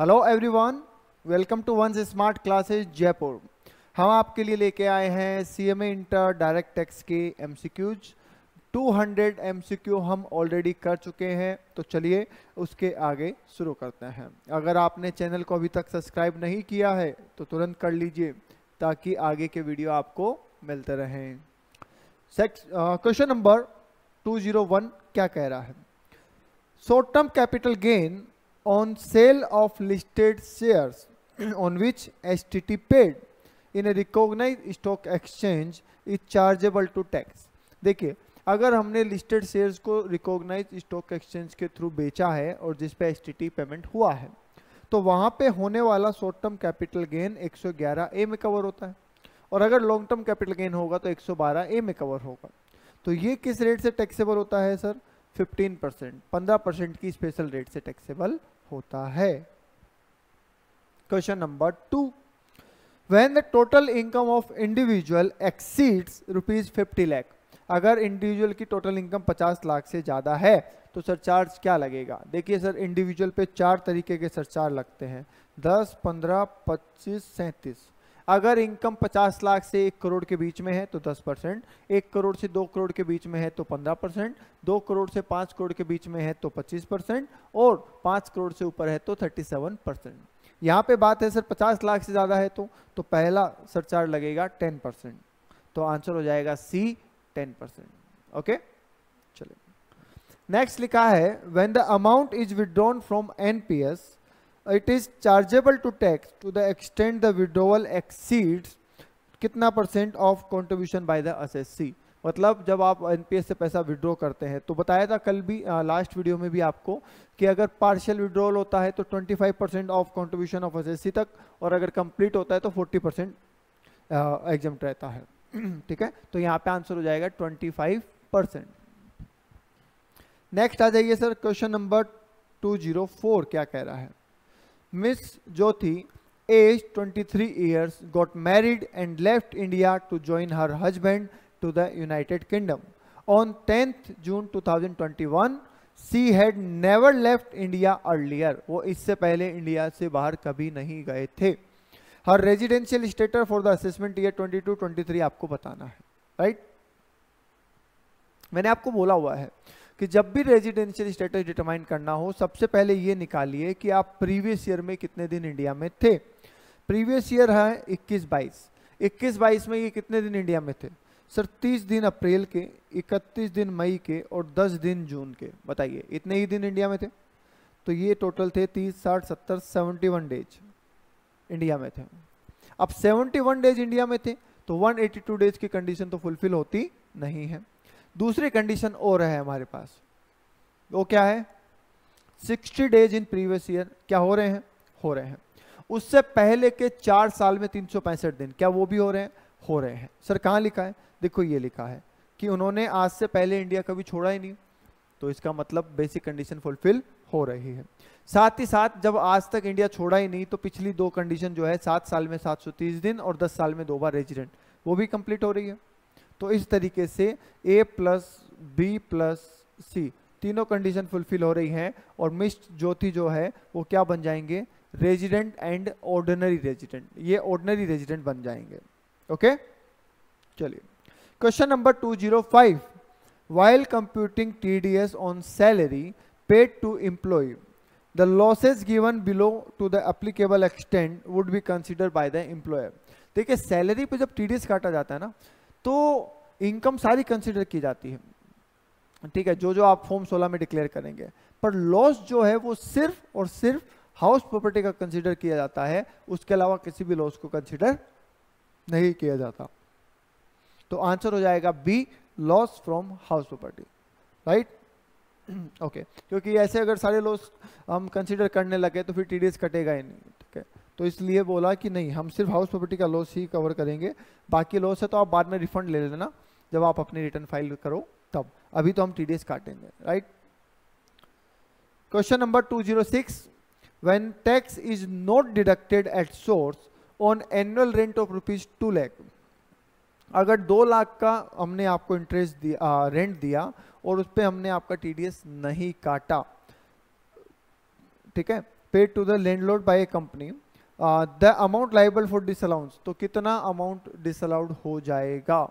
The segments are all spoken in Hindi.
Hello everyone welcome to Vance smart classes Jaipur हम आपके लिए लेके आए हैं C M inter direct tax के M C Qs two hundred M C Q हम ऑलरेडी कर चुके हैं तो चलिए उसके आगे शुरू करते हैं अगर आपने चैनल को अभी तक सब्सक्राइब नहीं किया है तो तुरंत कर लीजिए ताकि आगे के वीडियो आपको मिलते रहें क्वेश्चन नंबर टू क्या कह रहा है short term capital gain on sale of listed shares on which STT paid in a recognized stock exchange is chargeable to tax. देखिए अगर हमने लिस्टेड शेयर्स को रिकॉग्नाइज स्टॉक एक्सचेंज के थ्रू बेचा है और जिस पे एसटीटी पेमेंट हुआ है तो वहाँ पे होने वाला short term capital gain 111 A में कवर होता है और अगर लॉन्ग टर्म कैपिटल गेन होगा तो 112 ए में कवर होगा तो ये किस रेट से टैक्सेबल होता है सर फिफ्टीन परसेंट पंद्रह परसेंट की स्पेशल रेट से टैक्सेबल होता है question number two when the total income of individual exceeds rupees fifty lakh अगर इंडिविजुअल की टोटल इनकम पचास लाख से ज़्यादा है तो सर चार्ज क्या लगेगा देखिए सर इंडिविजुअल पे चार तरीके के सर लगते हैं दस पंद्रह पच्चीस सैंतीस अगर इनकम 50 लाख से एक करोड़ के बीच में है तो 10 परसेंट एक करोड़ से दो करोड़ के बीच में है तो 15 परसेंट दो करोड़ से पाँच करोड़ के बीच में है तो 25 परसेंट और पाँच करोड़ से ऊपर है तो 37 परसेंट यहाँ पे बात है सर 50 लाख से ज़्यादा है तो तो पहला सरचार्ज लगेगा 10 परसेंट तो आंसर हो जाएगा सी टेन परसेंट ओके चलिए नेक्स्ट लिखा है when the amount is withdrawn from an it is chargeable to tax to the extent the withdrawal exceeds कितना percent of contribution by the C मतलब जब आप एनपीएस से पैसा विड्रॉ करते हैं तो बताया था कल भी आ, लास्ट वीडियो में भी आपको कि अगर पार्शियल विड्रॉल होता है तो 25 percent of contribution of SSC तक और अगर कंप्लीट होता है तो 40 परसेंट एग्जाम रहता है ठीक है तो यहाँ पे आंसर हो जाएगा 25 परसेंट नेक्स्ट आ जाइए सर क्वेश्चन नंबर फोर क्या कह रहा है Miss Jyoti, age 23 years, got married and left India to join her husband to the United Kingdom. On 10th June 2021, C had never left India earlier वो इससे पहले इंडिया से बाहर कभी नहीं गए थे हर residential status for the assessment year 22 23 आपको बताना है राइट right? मैंने आपको बोला हुआ है कि जब भी रेजिडेंशियल स्टेटस डिटरमाइन करना हो सबसे पहले ये निकालिए कि आप प्रीवियस ईयर में कितने दिन इंडिया में थे प्रीवियस ईयर है इक्कीस बाईस इक्कीस बाईस में ये कितने दिन इंडिया में थे सर 30 दिन अप्रैल के 31 दिन मई के और 10 दिन जून के बताइए इतने ही दिन इंडिया में थे तो ये टोटल थे 30 साठ सत्तर सेवेंटी वन डेज इंडिया में थे अब 71 डेज इंडिया में थे तो 182 डेज की कंडीशन तो फुलफिल होती नहीं है दूसरी कंडीशन और है हमारे पास वो क्या है 60 डेज इन प्रीवियस ईयर क्या हो रहे हैं हो रहे हैं उससे पहले के चार साल में तीन दिन क्या वो भी हो रहे हैं हो रहे हैं सर कहाँ लिखा है देखो ये लिखा है कि उन्होंने आज से पहले इंडिया कभी छोड़ा ही नहीं तो इसका मतलब बेसिक कंडीशन फुलफिल हो रही है साथ ही साथ जब आज तक इंडिया छोड़ा ही नहीं तो पिछली दो कंडीशन जो है सात साल में 730 दिन और दस साल में दो बार रेजिडेंट वो भी कंप्लीट हो रही है तो इस तरीके से A plus B plus C तीनों कंडीशन फुलफिल हो रही हैं और मिस्ट ज्योति जो है वो क्या बन जाएंगे रेजिडेंट एंड ऑर्डनरी रेजिडेंट ये ऑर्डनरी रेजिडेंट बन जाएंगे ओके चलिए question number 205 while computing TDS on salary paid to employee the losses given below to the applicable extent would be consider by the employer देखिए सैलरी पे जब टीडीएस काटा जाता है ना तो इनकम सारी कंसिडर की जाती है ठीक है जो जो आप फॉर्म सोलह में डिक्लेयर करेंगे पर लॉस जो है वो सिर्फ और सिर्फ हाउस प्रॉपर्टी का कंसिडर किया जाता है उसके अलावा किसी भी लॉस को कंसिडर नहीं किया जाता तो आंसर हो जाएगा B loss from house property right okay क्योंकि ऐसे अगर सारे लॉस हम कंसिडर करने लगे तो फिर टीडीएस कटेगा ही नहीं तो इसलिए बोला कि नहीं हम सिर्फ हाउस प्रॉपर्टी का लॉस ही कवर करेंगे बाकी लॉस है तो आप बाद में रिफंड ले लेना जब आप अपनी रिटर्न फाइल करो तब अभी तो हम टी काटेंगे right question number 206 when tax is not deducted at source on annual rent of rupees two lakh अगर दो लाख का हमने आपको इंटरेस्ट दिया रेंट दिया और उस पर हमने आपका टीडीएस नहीं काटा ठीक है paid to the lord by a company the amount liable for disallowance तो कितना अमाउंट डिसअलाउड हो जाएगा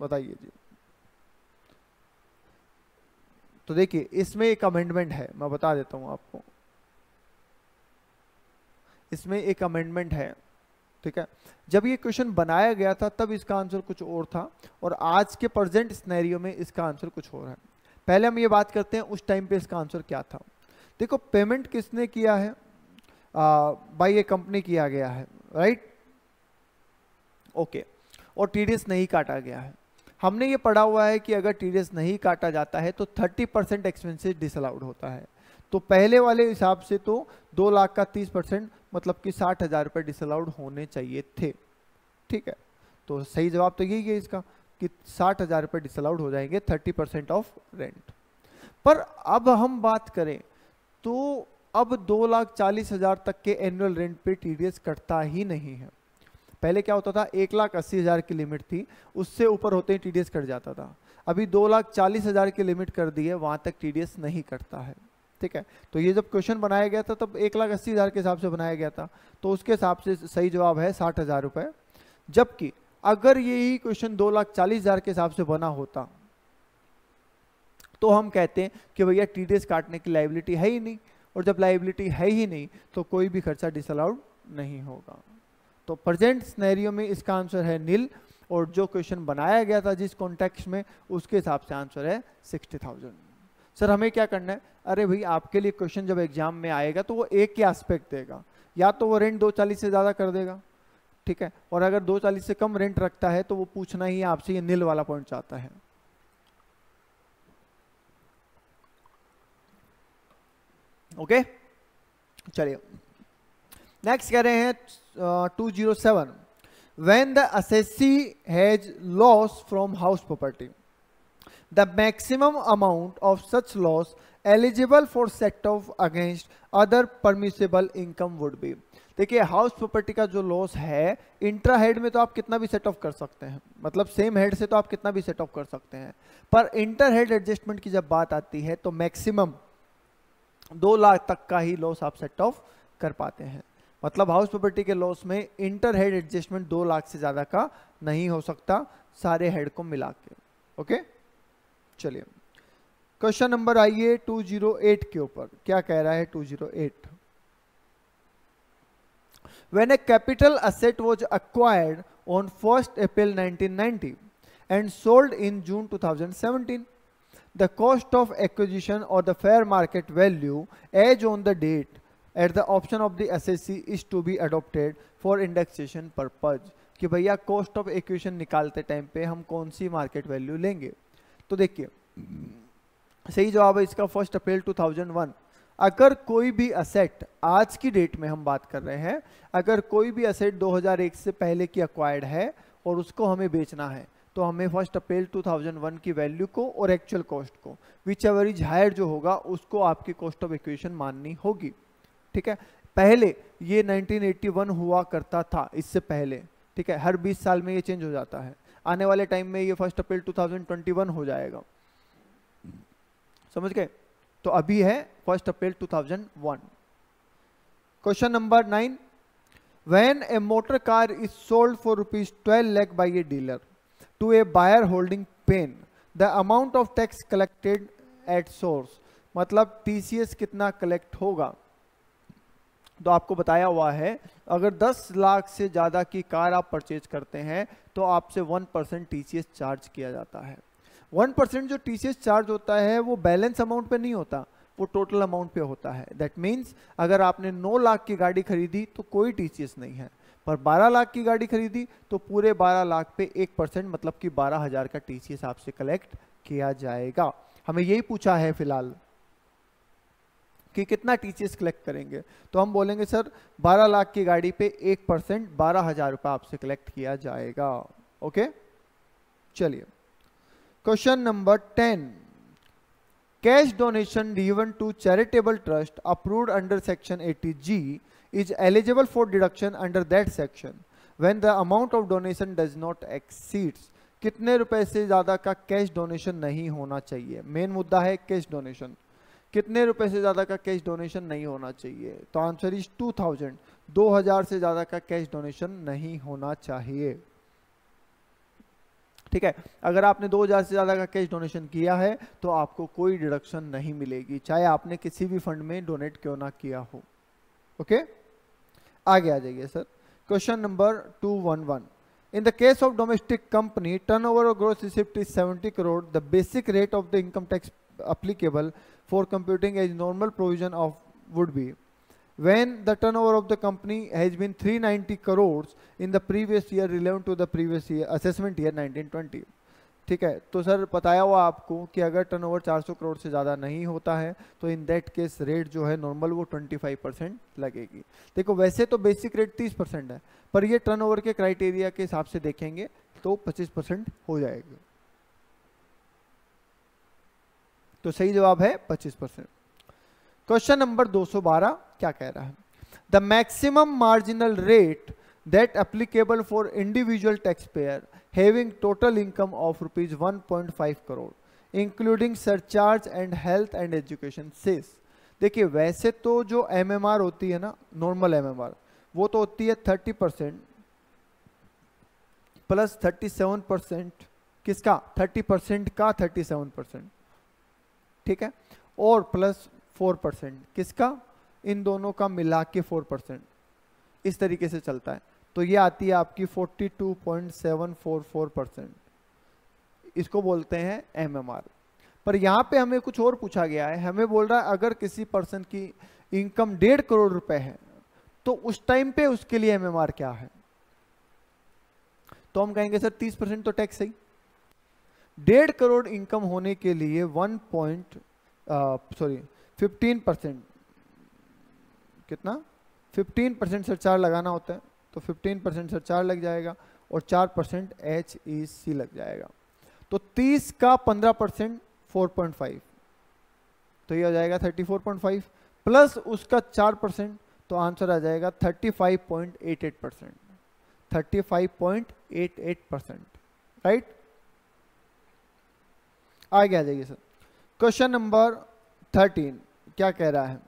बताइए जी तो देखिए इसमें एक अमेंडमेंट है मैं बता देता हूं आपको इसमें एक अमेंडमेंट है ठीक है जब ये क्वेश्चन बनाया गया था तब इसका आंसर कुछ और था और आज के प्रेजेंट स्नैरियो में इसका आंसर कुछ और है पहले हम ये बात करते हैं उस टाइम पे इसका आंसर क्या था देखो पेमेंट किसने किया है बाई ए कंपनी किया गया है राइट ओके और टी नहीं काटा गया है हमने ये पढ़ा हुआ है कि अगर टी नहीं काटा जाता है तो 30 परसेंट एक्सपेंसिज डिसअलाउड होता है तो पहले वाले हिसाब से तो दो लाख का 30 परसेंट मतलब कि साठ हज़ार रुपये डिसअलाउड होने चाहिए थे ठीक है तो सही जवाब तो यही है इसका कि साठ हज़ार रुपये डिसअलाउड हो जाएंगे थर्टी परसेंट ऑफ रेंट पर अब हम बात करें तो अब दो लाख चालीस हज़ार तक के एनुअल रेंट पे टीडीएस कटता ही नहीं है पहले क्या होता था एक लाख अस्सी हज़ार की लिमिट थी उससे ऊपर होते ही टीडीएस कट जाता था अभी दो लाख चालीस हज़ार की लिमिट कर दी है वहां तक टीडीएस नहीं कटता है ठीक है तो ये जब क्वेश्चन बनाया गया था तब एक लाख अस्सी हज़ार के हिसाब से बनाया गया था तो उसके हिसाब से सही जवाब है साठ हज़ार रुपए जबकि अगर यही क्वेश्चन दो लाख चालीस हज़ार के हिसाब से बना होता तो हम कहते हैं कि भैया टीडीएस काटने की लाइबिलिटी है ही नहीं और जब लाइबिलिटी है ही नहीं तो कोई भी खर्चा डिसअलाउड नहीं होगा तो प्रजेंट स्नैरियो में इसका आंसर है नील और जो क्वेश्चन बनाया गया था जिस कॉन्टेक्स्ट में उसके हिसाब से आंसर है सिक्सटी थाउजेंड सर हमें क्या करना है अरे भाई आपके लिए क्वेश्चन जब एग्जाम में आएगा तो वो एक ही आस्पेक्ट देगा या तो वो रेंट दो चालीस से ज़्यादा कर देगा ठीक है और अगर दो चालीस से कम रेंट रखता है तो वो पूछना ही आपसे ये नील वाला पॉइंट चाहता है ओके चलिए नेक्स्ट कह रहे हैं two zero seven when the assessee has loss from house property the maximum amount of such loss eligible for set off against other permissible income would be देखिए हाउस प्रॉपर्टी का जो लॉस है इंट्रा हेड में तो आप कितना भी सेट ऑफ कर सकते हैं मतलब सेम हेड से तो आप कितना भी सेट ऑफ कर सकते हैं पर इंटर हेड एडजस्टमेंट की जब बात आती है तो मैक्सिमम दो लाख तक का ही लॉस आप सेट ऑफ कर पाते हैं मतलब हाउस प्रॉपर्टी के लॉस में इंटर हेड एडजस्टमेंट दो लाख से ज़्यादा का नहीं हो सकता सारे हेड को मिला के ओके चलिए क्वेश्चन नंबर आइए 208 के ऊपर क्या कह रहा है 208 when a capital asset was acquired on 1st and 1990 in June two thousand 2017 the cost of acquisition or the fair market value as on the date at the option of S ssc is to be adopted for indexation purpose कि भैया कॉस्ट ऑफ एक्विजिशन निकालते टाइम पे हम कौन सी मार्केट वैल्यू लेंगे तो देखिए सही जवाब है इसका first April two thousand one अगर कोई भी असेट आज की डेट में हम बात कर रहे हैं अगर कोई भी असेट दो हजार एक से पहले की अक्वायर्ड है और उसको हमें बेचना है तो हमें फर्स्ट अप्रैल 2001 की वैल्यू को और एक्चुअल कॉस्ट को विच एवर इज हायर जो होगा उसको आपकी कॉस्ट ऑफ इक्वेशन माननी होगी ठीक है पहले ये 1981 हुआ करता था इससे पहले ठीक है हर 20 साल में ये चेंज हो जाता है आने वाले टाइम में ये फर्स्ट अप्रैल 2021 हो जाएगा समझ गए तो अभी है first April 2001 question number nine when a motor car is sold for rupees twelve lakh by a dealer to a buyer holding pen the amount of tax collected at source मतलब TCS कितना कलेक्ट होगा तो आपको बताया हुआ है अगर 10 लाख से ज़्यादा की कार आप परचेज करते हैं तो आपसे 1 परसेंट टी चार्ज किया जाता है 1 जो टी चार्ज होता है वो बैलेंस अमाउंट पे नहीं होता वो टोटल अमाउंट पे होता है दैट मीन्स अगर आपने 9 लाख की गाड़ी खरीदी तो कोई टी नहीं है पर 12 लाख की गाड़ी खरीदी तो पूरे 12 लाख पे एक परसेंट मतलब कि बारह हजार का टीसीएस आपसे कलेक्ट किया जाएगा हमें यही पूछा है फिलहाल कि कितना टीसीएस कलेक्ट करेंगे तो हम बोलेंगे सर 12 लाख की गाड़ी पे एक परसेंट बारह हजार रुपये आपसे कलेक्ट किया जाएगा ओके चलिए question number ten donation donation to charitable trust trust under section section G is eligible for deduction under that section when the amount of donation does not exceeds कितने रुपए से ज़्यादा का कैश डोनेशन नहीं होना चाहिए मेन मुद्दा है कैश डोनेशन कितने रुपए से ज़्यादा का कैश डोनेशन नहीं होना चाहिए तो आंसर इज 2000 2000 से ज़्यादा का कैश डोनेशन नहीं होना चाहिए ठीक है अगर आपने 2000 से ज़्यादा का कैश डोनेशन किया है तो आपको कोई डिडक्शन नहीं मिलेगी चाहे आपने किसी भी फंड में डोनेट क्यों ना किया हो ओके okay? आगे आ जाइए sir question number two one one in the case of domestic company turn over gross receipt is seventy crore the basic rate of the income tax applicable for computing as normal provision of would be when द turnover of the company has been 390 crores in the previous year relevant to the previous year assessment year ठीक है तो सर बताया हुआ आपको कि अगर टर्नओवर 400 करोड़ से ज़्यादा नहीं होता है तो इन दैट केस रेट जो है नॉर्मल वो 25 परसेंट लगेगी देखो वैसे तो बेसिक रेट 30 परसेंट है पर ये टर्नओवर के क्राइटेरिया के हिसाब से देखेंगे तो 25 परसेंट हो जाएगा तो सही जवाब है 25 परसेंट क्वेश्चन नंबर 212 क्या कह रहा है the maximum marginal rate that applicable for individual tax payer having total income of rupees 1.5 crore including surcharge and health and education cess देखिए वैसे तो जो एमएमआर होती है ना नॉर्मल एमएमआर वो तो होती है thirty percent plus thirty seven percent किसका थर्टी परसेंट का थर्टी सेवन परसेंट ठीक है और प्लस फोर परसेंट किसका इन दोनों का मिला के फोर परसेंट इस तरीके से चलता है तो ये आती है आपकी 42.744 परसेंट इसको बोलते हैं एमएमआर पर यहाँ पे हमें कुछ और पूछा गया है हमें बोल रहा है अगर किसी पर्सन की इनकम डेढ़ करोड़ रुपए है तो उस टाइम पे उसके लिए एमएमआर क्या है तो हम कहेंगे सर 30 परसेंट तो टैक्स है डेढ़ करोड़ इनकम होने के लिए one point sorry fifteen percent कितना फिफ्टीन परसेंट सरचार्ज लगाना होता है तो 15 परसेंट सर चार लग जाएगा और चार परसेंट एच ई सी लग जाएगा तो 30 का 15 परसेंट फोर तो ये हो जाएगा 34.5 प्लस उसका 4 परसेंट तो आंसर आ जाएगा 35.88 परसेंट थर्टी परसेंट राइट आगे आ जाइए सर क्वेश्चन नंबर 13 क्या कह रहा है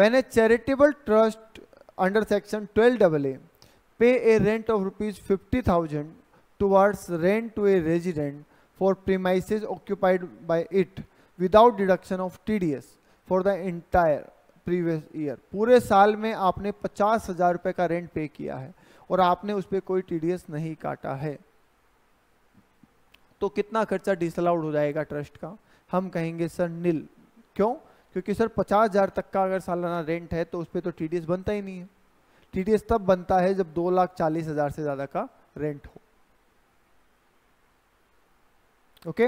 when a charitable trust under section twelve double A pay a pay a rent of rupees 50000 to a resident for premise occupied by it without deduction of T D S for the entire previous year पूरे साल में आपने पचास हजार रुपए का रेंट पे किया है और आपने उस पर कोई टी डी एस नहीं काटा है तो कितना खर्चा डिसअलाउड हो जाएगा ट्रस्ट का हम कहेंगे सर नील क्यों क्योंकि सर पचास हजार तक का अगर सालाना रेंट है तो उस पर तो टीडीएस बनता ही नहीं है टीडीएस तब बनता है जब दो लाख चालीस हजार से ज्यादा का रेंट हो ओके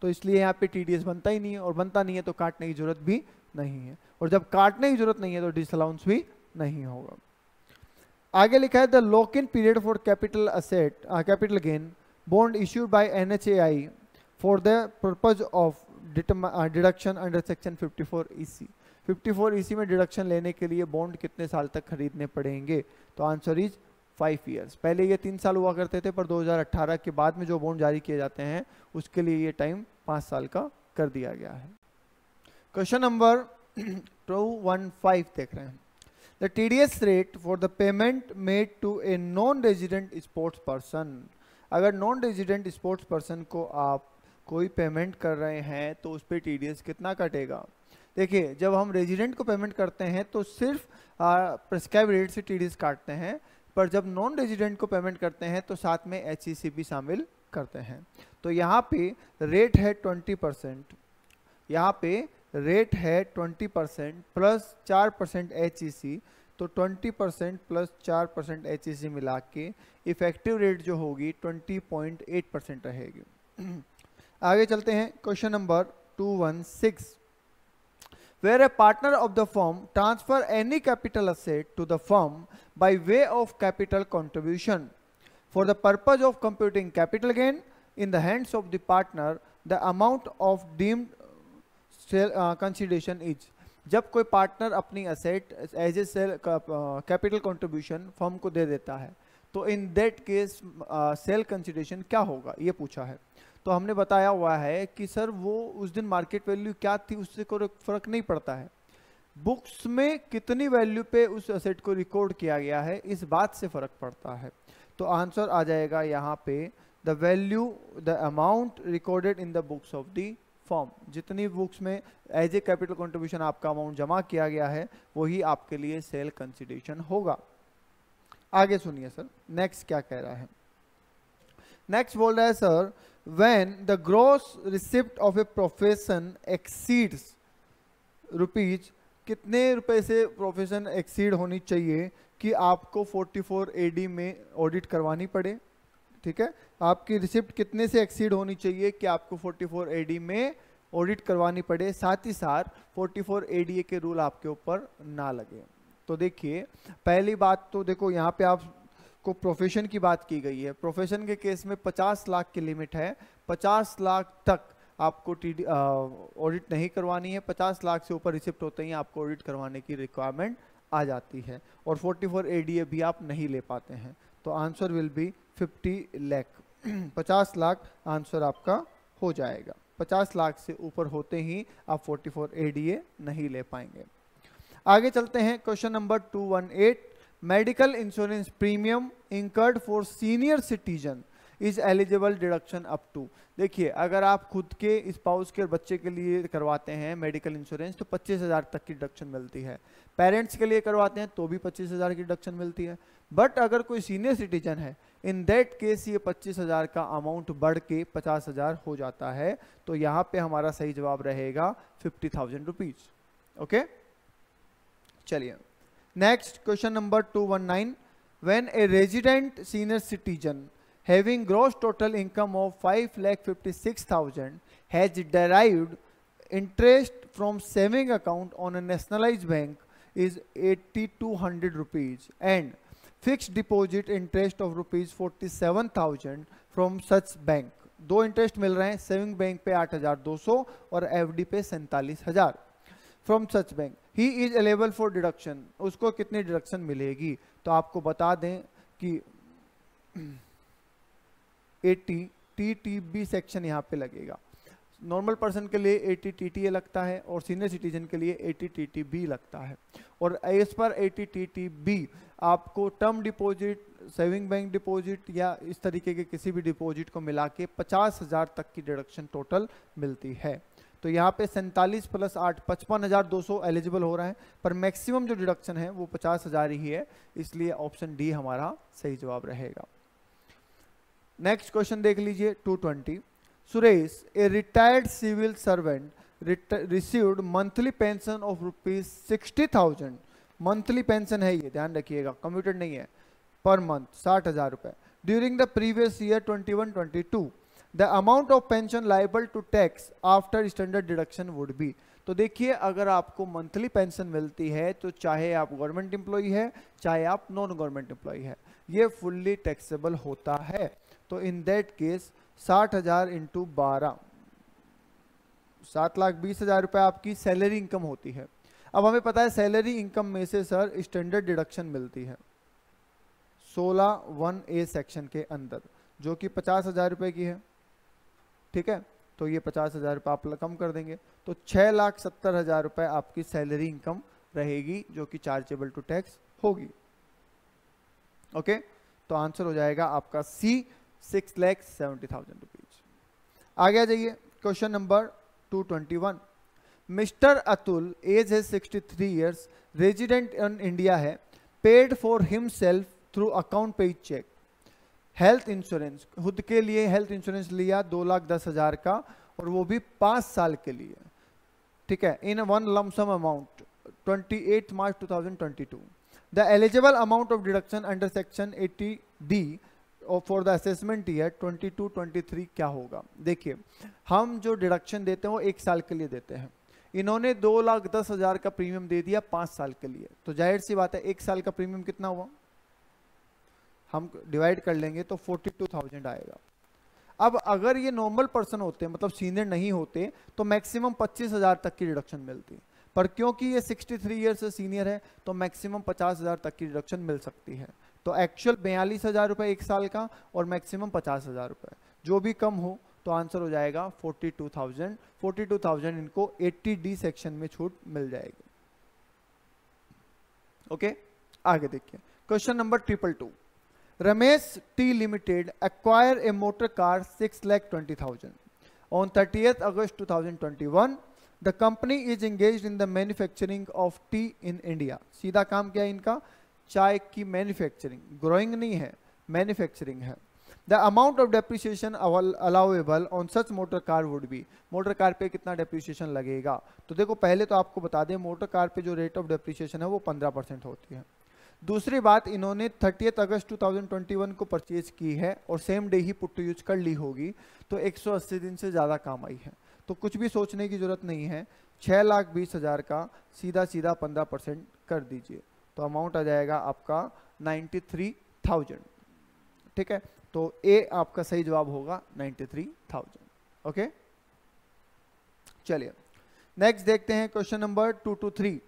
तो इसलिए यहां पे टीडीएस बनता ही नहीं है और बनता नहीं है तो काटने की जरूरत भी नहीं है और जब काटने की जरूरत नहीं है तो डिसअलाउंस भी नहीं होगा आगे लिखा है the lock in period for capital asset capital gain bond issued by NHAI for the purpose of deduction under section 54 EC 54 EC में डिडक्शन लेने के लिए बॉन्ड कितने साल तक खरीदने पड़ेंगे तो आंसर इज फाइव ईयर्स पहले ये तीन साल हुआ करते थे पर 2018 के बाद में जो बॉन्ड जारी किए जाते हैं उसके लिए ये टाइम पाँच साल का कर दिया गया है question number two one five देख रहे हैं the T D S rate for the payment made to a non resident sports person अगर नॉन रेजिडेंट स्पोर्ट्स पर्सन को आप कोई पेमेंट कर रहे हैं तो उस पर टी डी एस कितना कटेगा देखिए जब हम रेजिडेंट को पेमेंट करते हैं तो सिर्फ प्रिस्क्राइब रेट से टी काटते हैं पर जब नॉन रेजिडेंट को पेमेंट करते हैं तो साथ में एच भी e शामिल करते हैं तो यहाँ पे रेट है 20 परसेंट यहाँ पे रेट है 20 परसेंट प्लस चार परसेंट एच तो 20 परसेंट प्लस चार परसेंट एच मिला के इफेक्टिव रेट जो होगी 20.8 परसेंट रहेगी आगे चलते हैं question number two one six where a partner of the firm transfer any capital asset to the firm by way of capital contribution for the purpose of computing capital gain in the hands of the partner the amount of deemed consideration is जब कोई पार्टनर अपनी asset as a sale capital contribution firm को दे देता है तो in that case sale consideration क्या होगा ये पूछा है तो हमने बताया हुआ है कि सर वो उस दिन मार्केट वैल्यू क्या थी उससे कोई फर्क नहीं पड़ता है बुक्स में कितनी वैल्यू पे उस असेट को रिकॉर्ड किया गया है इस बात से फर्क पड़ता है तो आंसर आ जाएगा यहाँ पे the value the amount recorded in the books of the firm जितनी बुक्स में एज ए कैपिटल कंट्रीब्यूशन आपका अमाउंट जमा किया गया है वही आपके लिए सेल कंसिडेशन होगा आगे सुनिए सर नेक्स्ट क्या कह रहा है नेक्स्ट बोल रहा है sir when the gross receipt of a profession exceeds rupees कितने रुपए से प्रोफेशन एक्सीड होनी चाहिए कि आपको 44 एडी में ऑडिट करवानी पड़े ठीक है आपकी रिसिप्ट कितने से एक्सीड होनी चाहिए कि आपको 44 एडी में ऑडिट करवानी पड़े साथ ही साथ 44 एडीए के रूल आपके ऊपर ना लगे तो देखिए पहली बात तो देखो यहाँ पे आप को प्रोफेशन की बात की गई है प्रोफेशन के केस में 50 लाख की लिमिट है 50 लाख तक आपको ऑडिट नहीं करवानी है 50 लाख से ऊपर रिसिप्ट होते ही आपको ऑडिट करवाने की रिक्वायरमेंट आ जाती है और 44 फोर भी आप नहीं ले पाते हैं तो answer will be 50 lakh 50 lakh answer आपका हो जाएगा 50 लाख से ऊपर होते ही आप 44 फोर नहीं ले पाएंगे आगे चलते हैं question number two medical insurance premium incurred for senior citizen is eligible deduction up to देखिए अगर आप खुद के स्पाउस के और बच्चे के लिए करवाते हैं मेडिकल इंश्योरेंस तो 25,000 तक की डिडक्शन मिलती है पेरेंट्स के लिए करवाते हैं तो भी 25,000 की डिडक्शन मिलती है बट अगर कोई सीनियर सिटीजन है इन दैट केस ये 25,000 का अमाउंट बढ़ के पचास हो जाता है तो यहाँ पे हमारा सही जवाब रहेगा फिफ्टी थाउजेंड ओके चलिए next question number two one nine when a resident senior citizen having gross total income of five lakh fifty six thousand has derived interest from saving account on a nationalize bank is eighty two hundred rupees and fix deposit interest of rupees forty seven thousand from such bank दो इंटरेस्ट मिल रहे हैं सेविंग बैंक पे आठ हजार दो सौ और एफ डी पे सैंतालीस हजार फ्रॉम सच बैंक ही इज अलेबल फॉर डिडक्शन उसको कितनी डिडक्शन मिलेगी तो आपको बता दें कि eighty T B section यहाँ पे लगेगा नॉर्मल पर्सन के लिए ए टी टी ए लगता है और सीनियर सिटीजन के लिए ए टी टी बी लगता है और as per eighty T B आपको term deposit saving bank deposit या इस तरीके के किसी भी डिपॉजिट को मिला के पचास हज़ार तक की डिडक्शन टोटल मिलती है तो यहाँ पे सैंतालीस प्लस आठ पचपन हज़ार दो सौ एलिजिबल हो रहा है पर मैक्सिमम जो डिडक्शन है वो पचास हज़ार ही है इसलिए ऑप्शन डी हमारा सही जवाब रहेगा नेक्स्ट क्वेश्चन देख लीजिए two twenty Suresh a retired civil servant received monthly pension of rupees sixty thousand monthly pension है ये ध्यान रखिएगा कंप्यूटर नहीं है पर मंथ साठ हज़ार रुपए during the previous year twenty one twenty two the amount of pension liable to tax after standard deduction would be तो देखिए अगर आपको मंथली पेंशन मिलती है तो चाहे आप गवर्नमेंट एम्प्लॉई है चाहे आप नॉन गवर्नमेंट एम्प्लॉई है ये फुल्ली टैक्सेबल होता है तो इन दैट केस साठ हज़ार इंटू बारह सात लाख बीस हज़ार रुपये आपकी सैलरी इनकम होती है अब हमें पता है सैलरी इनकम में से सर स्टैंडर्ड डिडक्शन मिलती है सोलह वन ए सेक्शन के अंदर जो कि पचास हज़ार रुपये की है ठीक है तो ये पचास हज़ार रुपये आप कम कर देंगे तो छः लाख सत्तर हज़ार रुपये आपकी सैलरी इनकम रहेगी जो कि चार्जेबल टू टैक्स होगी ओके तो आंसर हो जाएगा आपका C six lakh seventy thousand rupees आगे आ जाइए question number two twenty one mister Atul age है sixty three years resident in India है paid for himself through account pay cheque health insurance खुद के लिए हेल्थ इंश्योरेंस लिया दो लाख दस हजार का और वो भी पाँच साल के लिए ठीक है in one lump sum amount twenty eight March two thousand twenty two the eligible amount of deduction under section eighty D for the assessment year 22 23 क्या होगा देखिए हम जो डिडक्शन देते हैं वो एक साल के लिए देते हैं इन्होंने दो लाख दस हजार का प्रीमियम दे दिया पाँच साल के लिए तो जाहिर सी बात है एक साल का प्रीमियम कितना हुआ हम डिवाइड कर लेंगे तो 42,000 आएगा अब अगर ये नॉर्मल पर्सन होते मतलब सीनियर नहीं होते तो मैक्सिमम 25,000 तक की रिडक्शन मिलती पर क्योंकि ये 63 थ्री ईयर से सीनियर है तो मैक्सिमम 50,000 तक की रिडक्शन मिल सकती है तो एक्चुअल बयालीस हज़ार रुपये एक साल का और मैक्सिमम पचास हज़ार रुपये जो भी कम हो तो आंसर हो जाएगा 42,000 42,000 इनको 80 डी सेक्शन में छूट मिल जाएगी ओके okay? आगे देखिए question number triple two Ramesh T Limited acquire a motor car 6 lakh August two thousand twenty one the company is engage in the manufacturing of T in India सीधा काम क्या है इनका चाय की मैन्युफैक्चरिंग ग्रोइंग नहीं है मैन्युफैक्चरिंग है the amount of depreciation allowable on such motor car would be motor car पे कितना डेप्रिसिएशन लगेगा तो देखो पहले तो आपको बता दें मोटर कार पे जो रेट ऑफ डेप्रिसिएशन है वो पंद्रह परसेंट होती है दूसरी बात इन्होंने थर्टी अगस्त 2021 को परचेज की है और सेम डे ही पुट टू यूज कर ली होगी तो 180 दिन से ज़्यादा काम आई है तो कुछ भी सोचने की ज़रूरत नहीं है छः लाख बीस हज़ार का सीधा सीधा पंद्रह परसेंट कर दीजिए तो अमाउंट आ जाएगा आपका 93,000 थ्री थाउजेंड ठीक है तो ए आपका सही जवाब होगा 93,000 थ्री थाउजेंड ओके चलिए नेक्स्ट देखते हैं question number two two three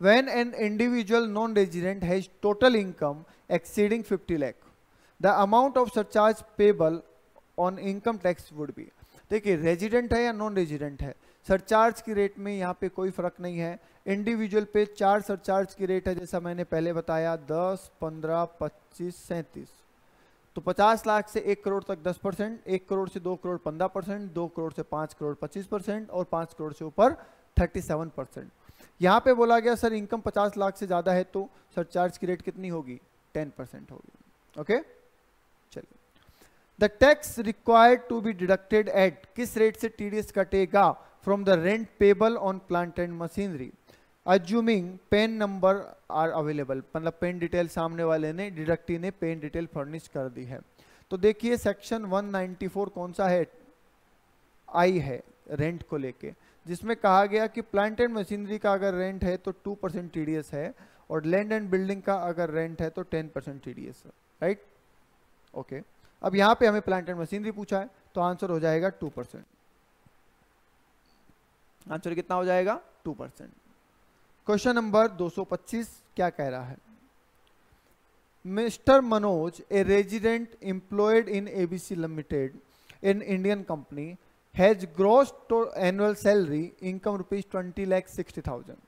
when an individual non-resident has total income exceeding 50 lakh the amount of surcharge payable on income tax would be देखिए रेजिडेंट है या नॉन रेजिडेंट है सरचार्ज की रेट में यहाँ पे कोई फर्क नहीं है इंडिविजुअल पे चार सरचार्ज की रेट है जैसा मैंने पहले बताया 10, 15, 25, सैंतीस तो 50 लाख से 1 करोड़ तक 10 परसेंट एक करोड़ से 2 करोड़ 15 परसेंट दो करोड़ से 5 करोड़ 25 परसेंट और 5 करोड़ से ऊपर 37 परसेंट यहाँ पे बोला गया सर इनकम 50 लाख से ज़्यादा है तो सर चार्ज की रेट कितनी होगी 10 परसेंट होगी ओके चलिए the tax required to be deducted at किस रेट से टीडीएस कटेगा from the rent payable on plant and machinery assuming PAN number are available मतलब पेन डिटेल सामने वाले ने डिडक्टी ने पेन डिटेल फर्निश कर दी है तो देखिए सेक्शन 194 कौन सा है आई है रेंट को लेके जिसमें कहा गया कि प्लांट एंड मशीनरी का अगर रेंट है तो टू परसेंट टी है और लैंड एंड बिल्डिंग का अगर रेंट है तो टेन परसेंट टी है राइट ओके अब यहां पे हमें प्लांट एंड मशीनरी पूछा है तो आंसर हो जाएगा टू परसेंट आंसर कितना हो जाएगा टू परसेंट क्वेश्चन नंबर 225 क्या कह रहा है mister Manoj a resident employed in ABC limited in Indian company has gross annual salary income rupees twenty lakh sixty thousand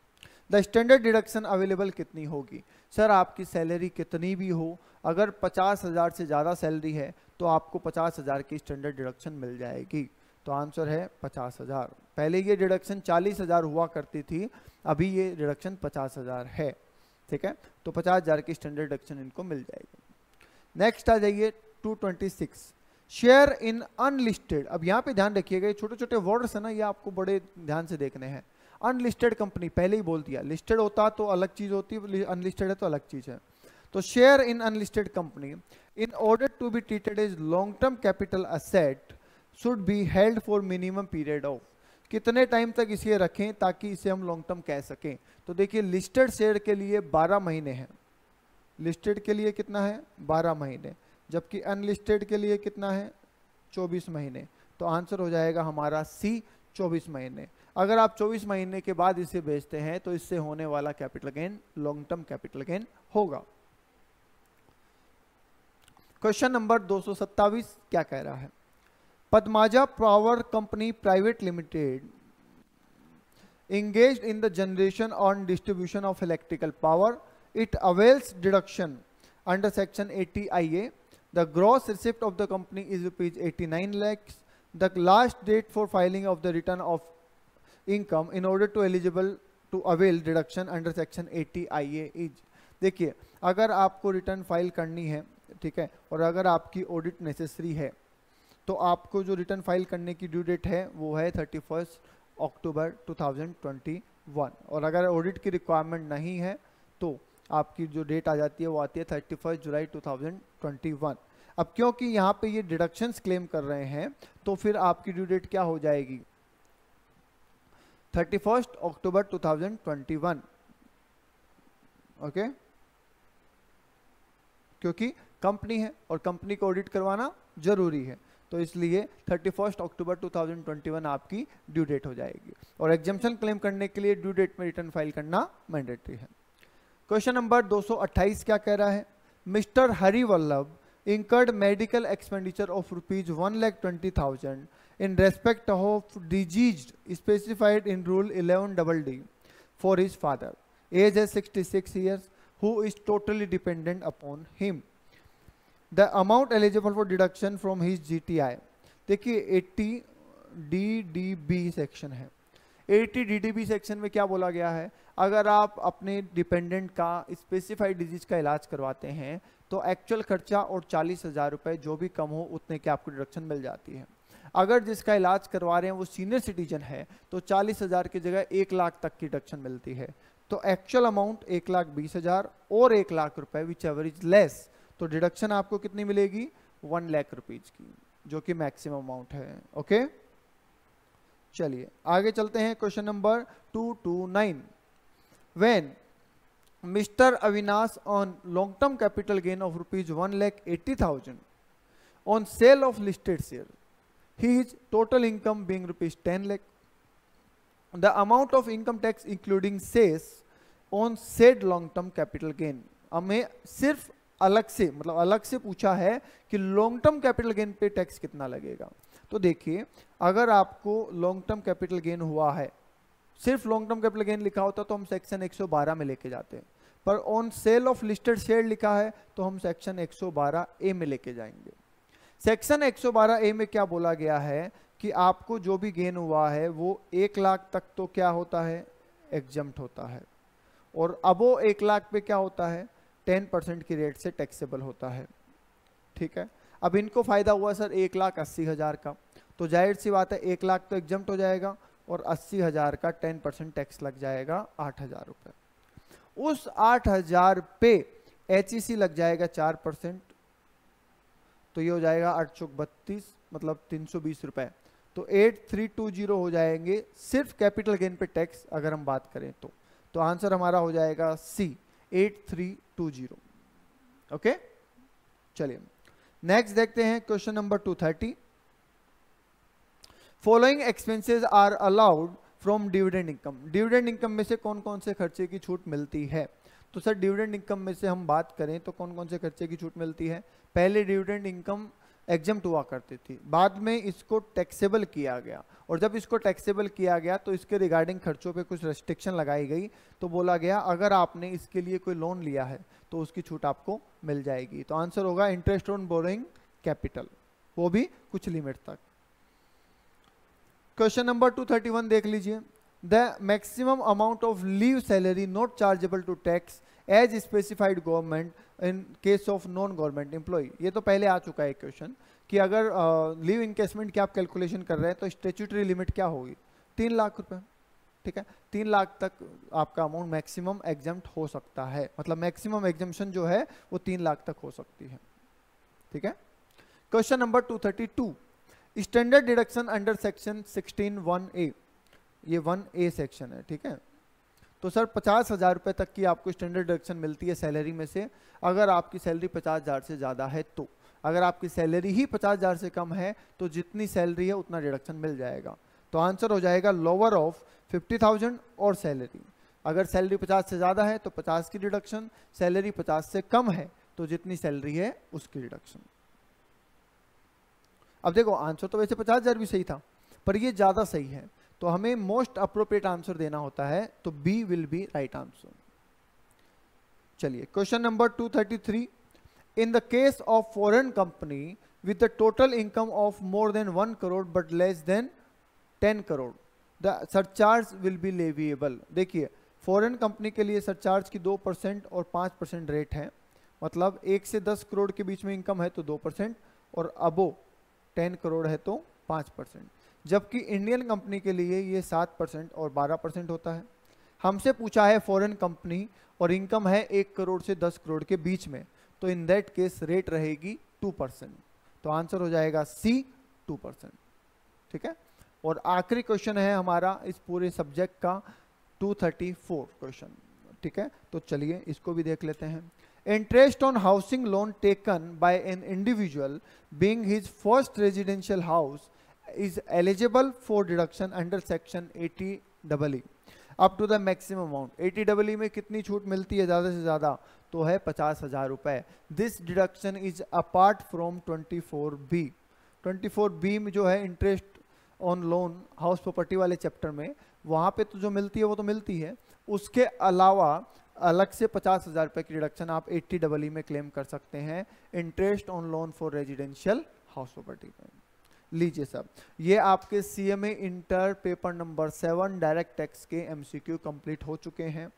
the standard deduction available कितनी होगी सर आपकी सैलरी कितनी भी हो अगर पचास हज़ार से ज़्यादा सैलरी है तो आपको पचास हज़ार की स्टैंडर्ड डिडक्शन मिल जाएगी तो आंसर है पचास हज़ार पहले ये डिडक्शन चालीस हज़ार हुआ करती थी अभी ये डिडक्शन पचास हज़ार है ठीक है तो पचास हज़ार की स्टैंडर्ड डिडक्शन इनको मिल जाएगी नेक्स्ट आ जाइए two twenty six share in unlisted अब यहाँ पे ध्यान रखिएगा ये छोटे छोटे वर्ड्स है ना ये आपको बड़े ध्यान से देखने हैं अनलिस्टेड कंपनी पहले ही बोल दिया लिस्टेड होता तो अलग चीज़ होती अनलिस्टेड है तो अलग चीज़ है तो share in unlisted company in order to be treated is long term capital asset should be held for minimum period of कितने टाइम तक इसे रखें ताकि इसे हम लॉन्ग टर्म कह सकें तो देखिए लिस्टेड शेयर के लिए 12 महीने हैं लिस्टेड के लिए कितना है 12 महीने जबकि अनलिस्टेड के लिए कितना है 24 महीने तो आंसर हो जाएगा हमारा सी 24 महीने अगर आप 24 महीने के बाद इसे बेचते हैं तो इससे होने वाला capital gain long term capital gain होगा क्वेश्चन नंबर दो क्या कह रहा है Padmaja power company private limited engage in the generation on distribution of electrical power it avails deduction under section 80 IA The gross receipt of the company is rupees 89 lakhs. The last date for filing of the return of income in order to eligible to avail deduction under section 80 IA is देखिए अगर आपको रिटर्न फाइल करनी है ठीक है और अगर आपकी ऑडिट नेसेसरी है तो आपको जो रिटर्न फाइल करने की ड्यू डेट है वो है थर्टी फर्स्ट अक्टूबर 2021 और अगर ऑडिट की रिक्वायरमेंट नहीं है तो आपकी जो डेट आ जाती है वो आती है thirty first July two thousand twenty one अब क्योंकि यहाँ पे ये डिडक्शंस क्लेम कर रहे हैं तो फिर आपकी ड्यू डेट क्या हो जाएगी thirty first October two thousand twenty one okay क्योंकि कंपनी है और कंपनी को ऑडिट करवाना जरूरी है तो इसलिए 31 अक्टूबर 2021 आपकी ड्यू डेट हो जाएगी और एग्जामेशन क्लेम करने के लिए ड्यू डेट में रिटर्न फाइल करना मैंडेटरी है क्वेश्चन नंबर 228 क्या कह रहा है mister Hari Vallabh incurred medical expenditure of rupees one lakh twenty thousand in respect of disease specified in rule eleven double D for his father age है sixty six years who is totally dependent upon him the amount eligible for deduction from his G T I देखिए eighty D D B section है एटी डीडीबी सेक्शन में क्या बोला गया है अगर आप अपने डिपेंडेंट का स्पेसिफाइड डिजीज का इलाज करवाते हैं तो एक्चुअल खर्चा और चालीस हज़ार रुपये जो भी कम हो उतने की आपको डिडक्शन मिल जाती है अगर जिसका इलाज करवा रहे हैं वो सीनियर सिटीजन है तो चालीस हज़ार की जगह एक लाख तक की डिडक्शन मिलती है तो एक्चुअल अमाउंट एक लाख बीस हज़ार और एक लाख रुपए विच एवरेज लेस तो डिडक्शन आपको कितनी मिलेगी वन लाख रुपीज़ की जो कि मैक्सिमम अमाउंट है ओके okay? चलिए आगे चलते हैं question number two two nine when mister Avinash on long term capital gain of rupees one lakh eighty thousand on sale of listed share his total income being rupees ten lakh the amount of income tax including cess on said long term capital gain हमें सिर्फ अलग से मतलब अलग से पूछा है कि लॉन्ग टर्म कैपिटल गेन पे टैक्स कितना लगेगा तो देखिए अगर आपको लॉन्ग टर्म कैपिटल गेन हुआ है सिर्फ लॉन्ग टर्म कैपिटल गेन लिखा होता तो हम सेक्शन 112 में लेके जाते हैं पर on sale of listed share लिखा है तो हम सेक्शन 112 ए में लेके जाएंगे सेक्शन 112 ए में क्या बोला गया है कि आपको जो भी गेन हुआ है वो एक लाख तक तो क्या होता है एग्जम्ट होता है और अबो एक लाख पे क्या होता है टेन परसेंट की रेट से टैक्सेबल होता है ठीक है अब इनको फ़ायदा हुआ सर एक लाख अस्सी हज़ार का तो जाहिर सी बात है एक लाख तो एग्जाम हो जाएगा और अस्सी हज़ार का टेन परसेंट टैक्स लग जाएगा आठ हज़ार रुपये उस आठ हज़ार पे एच e लग जाएगा चार परसेंट तो ये हो जाएगा आठ चौक बत्तीस मतलब तीन सौ बीस रुपये तो एट थ्री टू जीरो हो जाएंगे सिर्फ कैपिटल गेन पे टैक्स अगर हम बात करें तो तो आंसर हमारा हो जाएगा C eight three two zero okay चलिए नेक्स्ट देखते हैं question number two thirty following expenses are allowed from dividend income dividend income में से कौन कौन से खर्चे की छूट मिलती है तो सर डिविडेंड इनकम में से हम बात करें तो कौन कौन से खर्चे की छूट मिलती है पहले डिविडेंड इनकम एग्जाम हुआ करती थी बाद में इसको टैक्सेबल किया गया और जब इसको टैक्सेबल किया गया तो इसके रिगार्डिंग खर्चों पे कुछ रेस्ट्रिक्शन लगाई गई तो बोला गया अगर आपने इसके लिए कोई लोन लिया है तो उसकी छूट आपको मिल जाएगी तो आंसर होगा इंटरेस्ट ऑन बोरिंग कैपिटल वो भी कुछ लिमिट तक क्वेश्चन नंबर 231 देख लीजिए the maximum amount of leave salary not chargeable to tax as specified government in case of non government employee ये तो पहले आ चुका है क्वेश्चन कि अगर लीव इनकेसमेंट की आप कैलकुलेशन कर रहे हैं तो स्टेचुटरी लिमिट क्या होगी तीन लाख रुपए ठीक है तीन लाख तक आपका अमाउंट मैक्सिमम एग्जाम हो सकता है मतलब मैक्सिमम एग्जामेशन जो है वो तीन लाख तक हो सकती है ठीक है question number 232 standard deduction under section 16 one A ये वन ए सेक्शन है ठीक है तो सर पचास हज़ार रुपये तक की आपको स्टैंडर्ड डिडक्शन मिलती है सैलरी में से अगर आपकी सैलरी पचास हज़ार से ज़्यादा है तो अगर आपकी सैलरी ही पचास हज़ार से कम है तो जितनी सैलरी है उतना डिडक्शन मिल जाएगा तो आंसर हो जाएगा लोअर ऑफ फिफ्टी थाउजेंड और सैलरी अगर सैलरी पचास से ज़्यादा है तो पचास की डिडक्शन सैलरी पचास से कम है तो जितनी सैलरी है उसकी डिडक्शन अब देखो आंसर तो वैसे पचास हज़ार भी सही था पर ये ज़्यादा सही है तो हमें मोस्ट अप्रोप्रिएट आंसर देना होता है तो B will be right answer चलिए question number 233 in the case of foreign company with the total income of more than one crore but less than ten crore the surcharge will be leviable देखिए फॉरेन कंपनी के लिए सरचार्ज की दो परसेंट और पाँच परसेंट रेट है मतलब एक से दस करोड़ के बीच में इनकम है तो दो परसेंट और अबो टेन करोड़ है तो पाँच परसेंट जबकि इंडियन कंपनी के लिए ये सात परसेंट और बारह परसेंट होता है हमसे पूछा है फॉरेन कंपनी और इनकम है एक करोड़ से दस करोड़ के बीच में तो इन दैट केस रेट रहेगी टू परसेंट तो आंसर हो जाएगा सी टू परसेंट ठीक है और आखिरी क्वेश्चन है हमारा इस पूरे सब्जेक्ट का टू थर्टी फोर क्वेश्चन ठीक है तो चलिए इसको भी देख लेते हैं interest on housing loan taken by an individual being his first residential house is eligible for deduction under section 80 double E up to the maximum amount eighty में कितनी छूट मिलती है ज़्यादा से ज़्यादा तो है पचास हज़ार रुपये this deduction is apart from twenty four B twenty four B में जो है interest on loan house property वाले चैप्टर में वहाँ पे तो जो मिलती है वो तो मिलती है उसके अलावा अलग से पचास हज़ार रुपये की डिडक्शन आप एट्टी डबल ई में क्लेम कर सकते हैं interest on loan for residential house property में लीजिए सब ये आपके C M A inter paper number seven direct tax के एम सी क्यू कम्प्लीट हो चुके हैं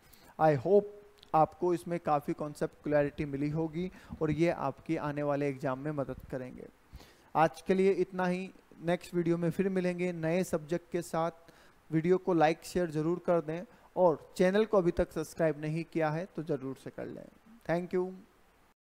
आई होप आपको इसमें काफ़ी कॉन्सेप्ट क्लैरिटी मिली होगी और ये आपकी आने वाले एग्जाम में मदद करेंगे आज के लिए इतना ही नेक्स्ट वीडियो में फिर मिलेंगे नए सब्जेक्ट के साथ वीडियो को लाइक शेयर ज़रूर कर दें और चैनल को अभी तक सब्सक्राइब नहीं किया है तो ज़रूर से कर लें थैंक यू